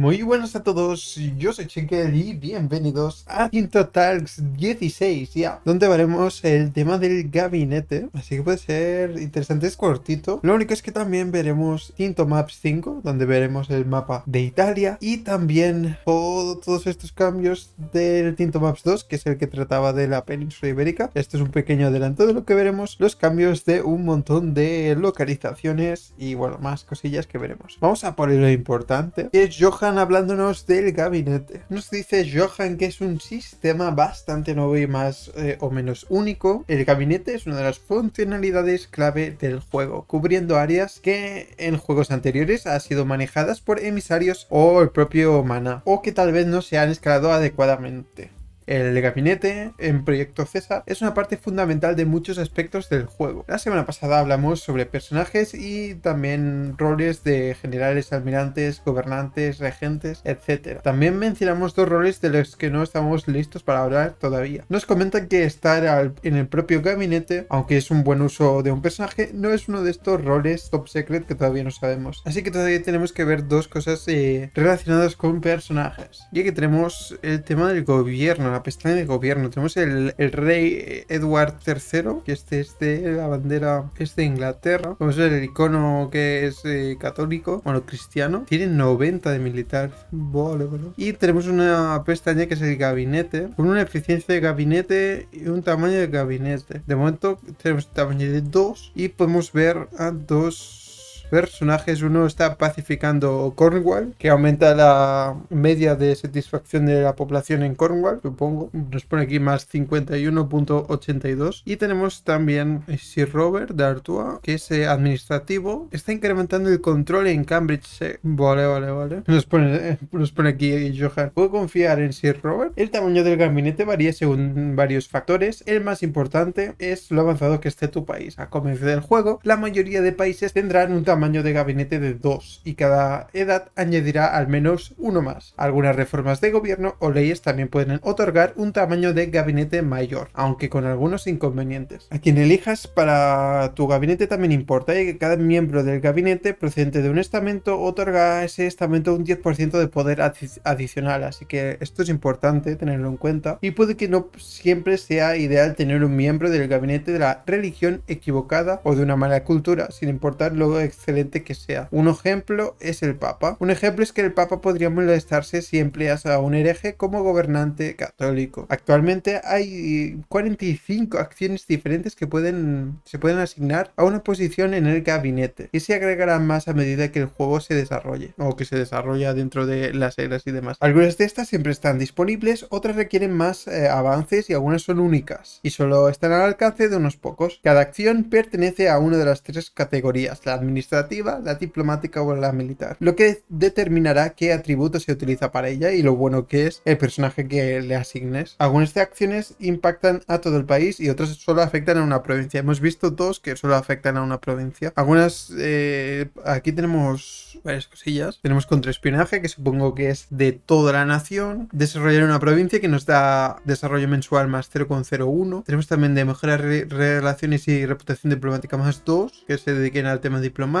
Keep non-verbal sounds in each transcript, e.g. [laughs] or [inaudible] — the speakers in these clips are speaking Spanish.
Muy buenas a todos, yo soy Checker y bienvenidos a Tinto Talks 16 ya, donde veremos el tema del gabinete, así que puede ser interesante, es cortito. Lo único es que también veremos Tinto Maps 5, donde veremos el mapa de Italia y también todos estos cambios del Tinto Maps 2, que es el que trataba de la península ibérica. Esto es un pequeño adelanto de lo que veremos, los cambios de un montón de localizaciones y bueno, más cosillas que veremos. Vamos a poner lo importante, que es Johan hablándonos del gabinete. Nos dice Johan que es un sistema bastante nuevo y más eh, o menos único. El gabinete es una de las funcionalidades clave del juego, cubriendo áreas que en juegos anteriores han sido manejadas por emisarios o el propio mana, o que tal vez no se han escalado adecuadamente. El gabinete en Proyecto César es una parte fundamental de muchos aspectos del juego. La semana pasada hablamos sobre personajes y también roles de generales, almirantes, gobernantes, regentes, etc. También mencionamos dos roles de los que no estamos listos para hablar todavía. Nos comentan que estar en el propio gabinete, aunque es un buen uso de un personaje, no es uno de estos roles top secret que todavía no sabemos. Así que todavía tenemos que ver dos cosas eh, relacionadas con personajes. Ya que tenemos el tema del gobierno, pestaña de gobierno tenemos el, rey eh, Edward III, que este es de la bandera es de Inglaterra. Vamos a ver el icono que es eh, católico, bueno, cristiano. Tiene 90 de militar. Vale, Y tenemos una pestaña que es el gabinete, con una eficiencia de gabinete y un tamaño de gabinete. De momento tenemos tamaño de 2 y podemos ver a dos personajes. Uno está pacificando Cornwall, que aumenta la media de satisfacción de la población en Cornwall, supongo. Nos pone aquí más 51.82. Y tenemos también Sir Robert de Artois, que es eh, administrativo. Está incrementando el control en Cambridge. Eh. Vale, vale, vale. Nos pone, eh, nos pone aquí Johan. ¿Puedo confiar en Sir Robert? El tamaño del gabinete varía según varios factores. El más importante es lo avanzado que esté tu país. A comienzo del juego, la mayoría de países tendrán un tamaño tamaño de gabinete de dos y cada edad añadirá al menos uno más. Algunas reformas de gobierno o leyes también pueden otorgar un tamaño de gabinete mayor, aunque con algunos inconvenientes. A quien elijas para tu gabinete también importa, y que cada miembro del gabinete procedente de un estamento otorga a ese estamento un 10% de poder adicional, así que esto es importante tenerlo en cuenta. Y puede que no siempre sea ideal tener un miembro del gabinete de la religión equivocada o de una mala cultura, sin importar lo que sea. Un ejemplo es el Papa. Un ejemplo es que el Papa podría molestarse si empleas a un hereje como gobernante católico. Actualmente hay 45 acciones diferentes que pueden, se pueden asignar a una posición en el gabinete y se agregarán más a medida que el juego se desarrolle o que se desarrolla dentro de las reglas y demás. Algunas de estas siempre están disponibles, otras requieren más eh, avances y algunas son únicas y solo están al alcance de unos pocos. Cada acción pertenece a una de las tres categorías, la administración la diplomática o la militar, lo que determinará qué atributo se utiliza para ella y lo bueno que es el personaje que le asignes. Algunas de acciones impactan a todo el país y otras solo afectan a una provincia. Hemos visto dos que solo afectan a una provincia. Algunas, eh, aquí tenemos varias cosillas. Tenemos contraespionaje, que supongo que es de toda la nación. Desarrollar una provincia que nos da desarrollo mensual más 0,01. Tenemos también de mejorar relaciones y reputación diplomática más 2, que se dediquen al tema diplomático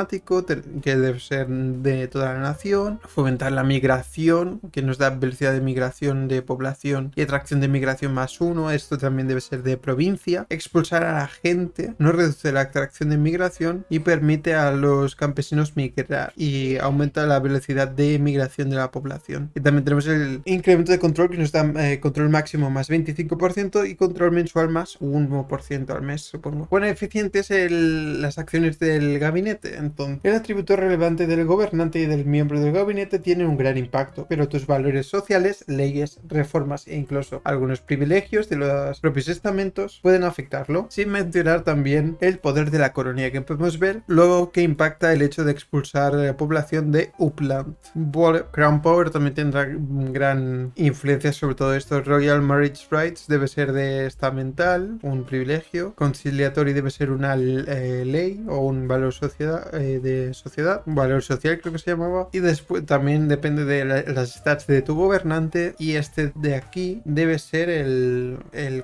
que debe ser de toda la nación, fomentar la migración, que nos da velocidad de migración de población y atracción de migración más uno, esto también debe ser de provincia, expulsar a la gente, no reduce la atracción de migración y permite a los campesinos migrar y aumenta la velocidad de migración de la población. Y también tenemos el incremento de control que nos da eh, control máximo más 25% y control mensual más 1% al mes, supongo. Bueno, eficiente las acciones del gabinete. El atributo relevante del gobernante y del miembro del gabinete tiene un gran impacto, pero tus valores sociales, leyes, reformas e incluso algunos privilegios de los propios estamentos pueden afectarlo, sin mencionar también el poder de la colonia que podemos ver, luego que impacta el hecho de expulsar a la población de Upland. Crown Power también tendrá gran influencia sobre todo esto. Royal Marriage Rights debe ser de estamental, un privilegio. Conciliatory debe ser una eh, ley o un valor social, eh, de sociedad, valor social creo que se llamaba, y después también depende de las stats de tu gobernante y este de aquí debe ser el,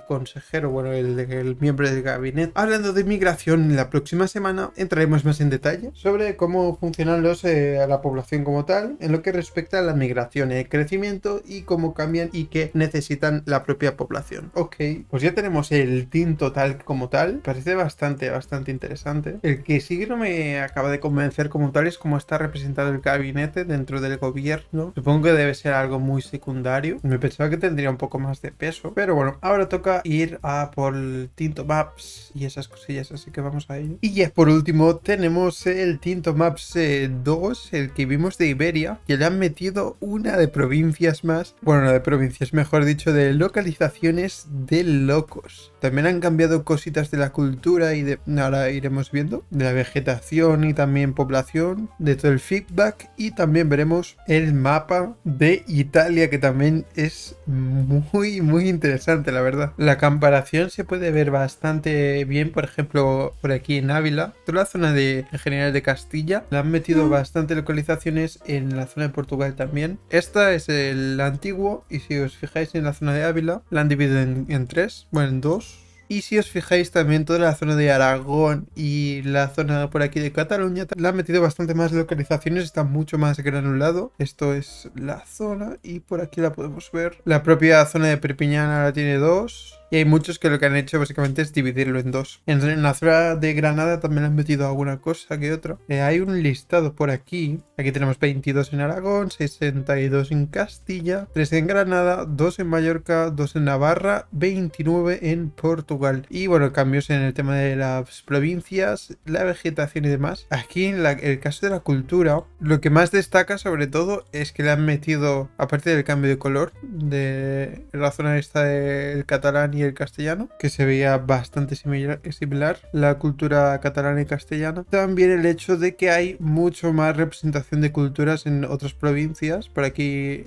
consejero, bueno, el, miembro del gabinete. Hablando de migración, la próxima semana entraremos más en detalle sobre cómo funcionan los eh, a la población como tal en lo que respecta a la migración, el crecimiento y cómo cambian y qué necesitan la propia población. Ok, pues ya tenemos el team total como tal, parece bastante, bastante interesante. El que sigue no me acaba de convencer como tales como está representado el gabinete dentro del gobierno. Supongo que debe ser algo muy secundario. Me pensaba que tendría un poco más de peso. Pero bueno, ahora toca ir a por Tinto Maps y esas cosillas, así que vamos a ir. Y ya por último tenemos el Tinto Maps 2, eh, el que vimos de Iberia, que le han metido una de provincias más. Bueno, no de provincias, mejor dicho, de localizaciones de locos. También han cambiado cositas de la cultura y de... Ahora iremos viendo. De la vegetación y también población, de todo el feedback y también veremos el mapa de Italia que también es muy muy interesante la verdad. La comparación se puede ver bastante bien por ejemplo por aquí en Ávila, toda la zona de en general de Castilla, le han metido mm. bastante localizaciones en la zona de Portugal también. Esta es el antiguo y si os fijáis en la zona de Ávila la han dividido en, en tres, bueno en dos y si os fijáis también toda la zona de Aragón y la zona por aquí de Cataluña, La han metido bastante más localizaciones, está mucho más granulado. Esto es la zona y por aquí la podemos ver. La propia zona de Perpiñán la tiene dos. Y hay muchos que lo que han hecho básicamente es dividirlo en dos. En, la zona de Granada también han metido alguna cosa que otra. Eh, hay un listado por aquí. Aquí tenemos 22 en Aragón, 62 en Castilla, 3 en Granada, 2 en Mallorca, 2 en Navarra, 29 en Portugal. Y bueno, cambios en el tema de las provincias, la vegetación y demás. Aquí en el caso de la cultura, lo que más destaca sobre todo es que le han metido, aparte del cambio de color de la zona esta del catalán y el castellano, que se veía bastante similar, la cultura catalana y castellana. También el hecho de que hay mucho más representación de culturas en otras provincias. Por aquí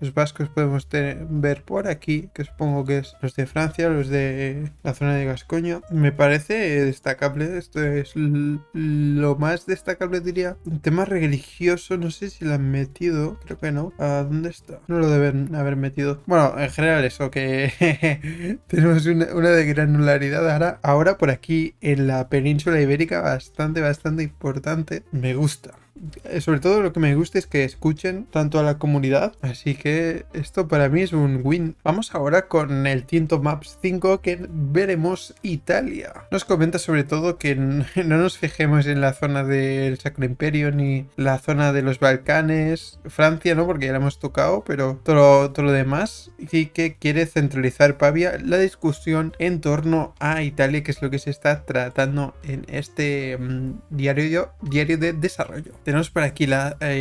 los vascos podemos ver por aquí, que supongo que es los de Francia, los de la zona de Gascoño. Me parece destacable, esto es lo más destacable diría. Un tema religioso, no sé si lo han metido, creo que no. ¿A dónde está? No lo deben haber metido. Bueno, en general eso, que [laughs] tenemos una, de granularidad ahora, ahora por aquí en la península ibérica bastante, bastante importante. Me gusta. Eh, sobre todo lo que me gusta es que escuchen tanto a la comunidad, así que esto para mí es un win. Vamos ahora con el Tinto Maps 5 que veremos Italia. Nos comenta sobre todo que [laughs] no nos fijemos en la zona del Sacro Imperio ni la zona de los Balcanes, Francia no, porque ya la hemos tocado, pero todo, lo demás y que quiere centralizar Pavia la discusión en torno a Italia, que es lo que se está tratando en este mm, diario, diario de desarrollo. Tenemos por aquí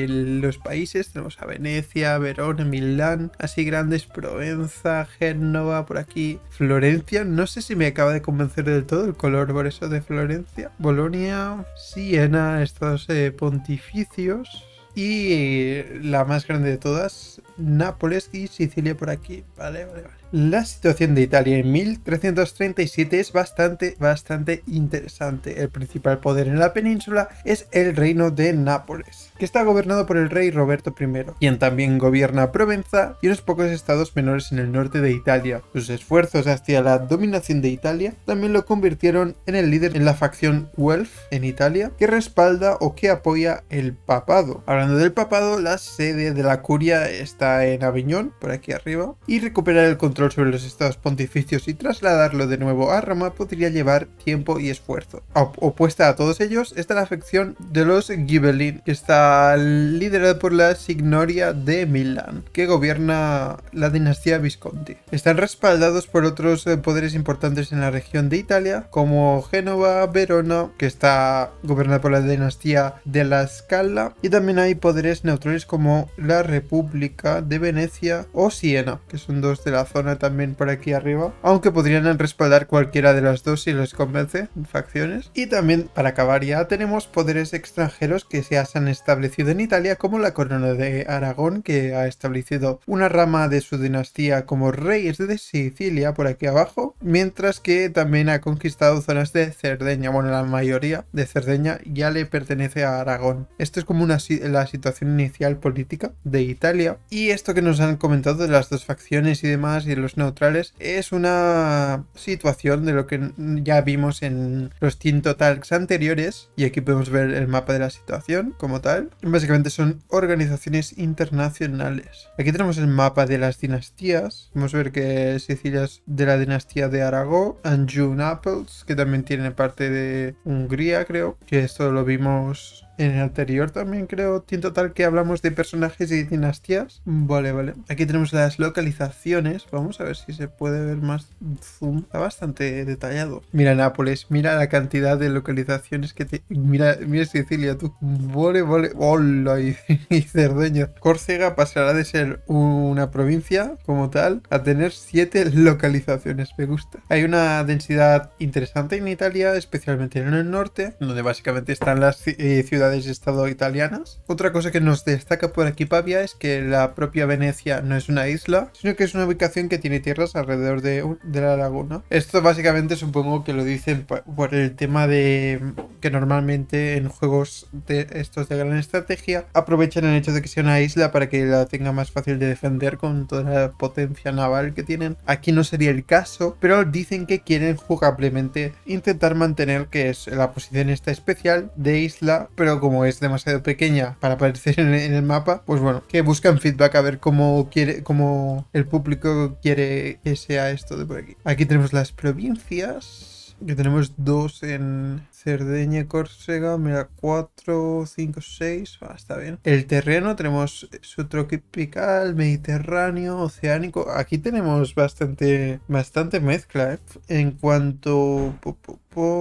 los países, tenemos a Venecia, Verona, Milán, así grandes, Provenza, Génova, por aquí, Florencia, no sé si me acaba de convencer del todo el color por eso de Florencia, Bolonia, Siena, estos eh, pontificios y la más grande de todas, Nápoles y Sicilia por aquí, vale, vale, vale. La situación de Italia en 1337 es bastante, bastante interesante. El principal poder en la península es el reino de Nápoles, que está gobernado por el rey Roberto I, quien también gobierna Provenza y unos pocos estados menores en el norte de Italia. Sus esfuerzos hacia la dominación de Italia también lo convirtieron en el líder en la facción Welf en Italia, que respalda o que apoya el papado. Hablando del papado, la sede de la curia está en Aviñón, por aquí arriba, y recuperar el control sobre los estados pontificios y trasladarlo de nuevo a Roma podría llevar tiempo y esfuerzo. Opuesta a todos ellos está la facción de los Ghibellin, que está liderada por la Signoria de Milán, que gobierna la dinastía Visconti. Están respaldados por otros eh, poderes importantes en la región de Italia, como Génova, Verona, que está gobernada por la dinastía de la Scala, y también hay poderes neutrales como la República de Venecia o Siena, que son dos de la zona también por aquí arriba. Aunque podrían respaldar cualquiera de las dos si les convence, facciones. Y también, para acabar ya, tenemos poderes extranjeros que se han establecido en Italia, como la corona de Aragón, que ha establecido una rama de su dinastía como reyes de Sicilia por aquí abajo, mientras que también ha conquistado zonas de Cerdeña. Bueno, la mayoría de Cerdeña ya le pertenece a Aragón. Esto es como una, la situación inicial política de Italia. Y esto que nos han comentado de las dos facciones y demás los neutrales es una situación de lo que ya vimos en los tinto Talks anteriores y aquí podemos ver el mapa de la situación como tal. Básicamente son organizaciones internacionales. Aquí tenemos el mapa de las dinastías. vamos a ver que Sicilia es de la dinastía de Aragón, Anjou apples que también tiene parte de Hungría creo, que esto lo vimos en el anterior también creo, Tinto total que hablamos de personajes y dinastías. Vale, vale. Aquí tenemos las localizaciones. Vamos a ver si se puede ver más zoom. Está bastante detallado. Mira Nápoles, mira la cantidad de localizaciones que te... Mira, mira Sicilia, tú. Vale, vale. Hola, [laughs] y, Cerdeña. Córcega pasará de ser una provincia como tal a tener siete localizaciones. Me gusta. Hay una densidad interesante en Italia, especialmente en el norte, donde básicamente están las eh, ciudades de estado italianas. Otra cosa que nos destaca por aquí Pavia es que la propia Venecia no es una isla, sino que es una ubicación que tiene tierras alrededor de, de la laguna. Esto básicamente supongo que lo dicen por el tema de que normalmente en juegos de estos de gran estrategia aprovechan el hecho de que sea una isla para que la tenga más fácil de defender con toda la potencia naval que tienen. Aquí no sería el caso, pero dicen que quieren jugablemente intentar mantener que es la posición esta especial de isla, pero como es demasiado pequeña para aparecer en, el mapa, pues bueno, que buscan feedback a ver cómo quiere, cómo el público quiere que sea esto de por aquí. Aquí tenemos las provincias que tenemos dos en Cerdeña, Córcega, mira, 4, 5, 6, está bien. El terreno tenemos subtropical, mediterráneo, oceánico. Aquí tenemos bastante, bastante mezcla, ¿eh? En cuanto...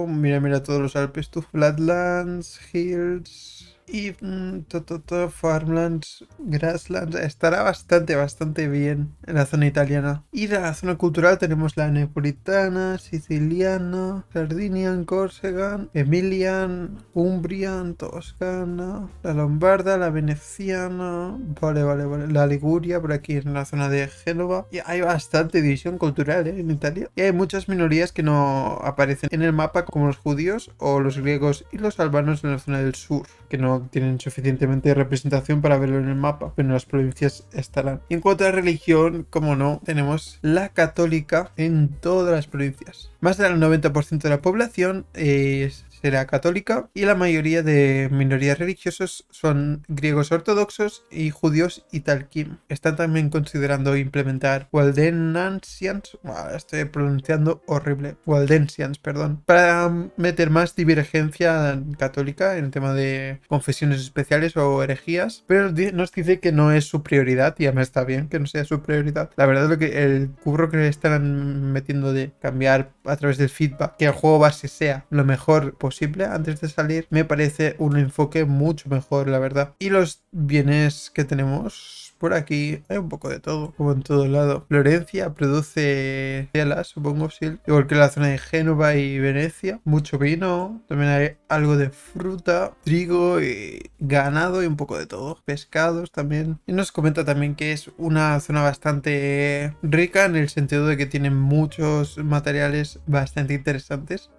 mira, mira, todos los Alpes, tu flatlands, hills y mm, todo, todo farmlands, grasslands, estará bastante, bastante bien en la zona italiana. Y en la zona cultural tenemos la neapolitana, siciliana, Sardinian, Corsican, Emilian, Umbrian, Toscana, la lombarda, la veneciana, vale, vale, vale, la Liguria, por aquí en la zona de Génova. Y hay bastante división cultural ¿eh? en Italia. Y hay muchas minorías que no aparecen en el mapa, como los judíos o los griegos y los albanos en la zona del sur, que no tienen suficientemente representación para verlo en el mapa, pero en las provincias estarán. en cuanto a religión, como no, tenemos la católica en todas las provincias. Más del 90% de la población es será católica y la mayoría de minorías religiosas son griegos ortodoxos y judíos italquim. Están también considerando implementar Waldensians, estoy pronunciando horrible, Waldensians, perdón, para mm, meter más divergencia católica en el tema de confesiones especiales o herejías, pero nos dice que no es su prioridad y mí está bien que no sea su prioridad. La verdad lo que el curro que le están metiendo de cambiar a través del feedback, que el juego base sea lo mejor posible antes de salir me parece un enfoque mucho mejor, la verdad. Y los bienes que tenemos por aquí hay un poco de todo, como en todo lado. Florencia produce tela, supongo, sí, igual que la zona de Génova y Venecia. Mucho vino, también hay algo de fruta, trigo, y eh, ganado y un poco de todo. Pescados también. Y nos comenta también que es una zona bastante rica en el sentido de que tiene muchos materiales bastante interesantes.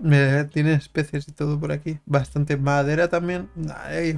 Tiene especies y todo por aquí. Bastante madera también.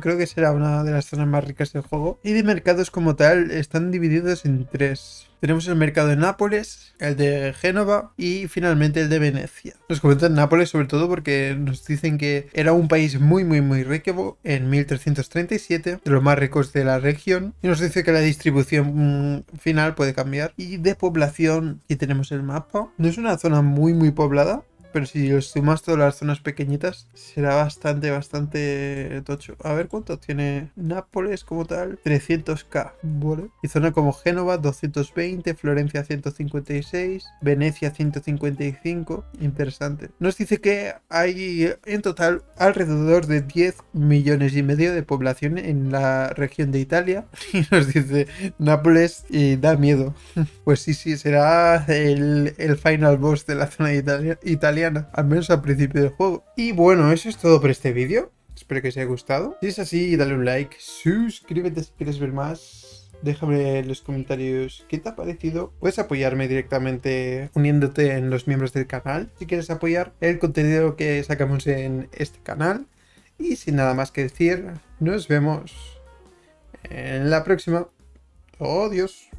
creo que será una de las zonas más ricas del juego. Y de mercados como tal están divididos en tres tenemos el mercado de Nápoles, el de Génova y finalmente el de Venecia. Nos comentan Nápoles sobre todo porque nos dicen que era un país muy muy muy rico en 1337, de los más ricos de la región, y nos dice que la distribución mm, final puede cambiar. Y de población, aquí tenemos el mapa, no es una zona muy muy poblada, pero si lo sumas todas las zonas pequeñitas, será bastante, bastante tocho. A ver cuánto tiene Nápoles como tal. 300k, ¿vale? Y zona como Génova, 220, Florencia 156, Venecia 155. Interesante. Nos dice que hay en total alrededor de 10 millones y medio de población en la región de Italia. [laughs] Y nos dice Nápoles y da miedo. [laughs] Pues sí, sí, será el, el final boss de la zona de Italia al menos al principio del juego. Y bueno, eso es todo por este vídeo. Espero que os haya gustado. Si es así, dale un like, suscríbete si quieres ver más. Déjame en los comentarios qué te ha parecido. Puedes apoyarme directamente uniéndote en los miembros del canal si quieres apoyar el contenido que sacamos en este canal. Y sin nada más que decir, nos vemos en la próxima. Adiós.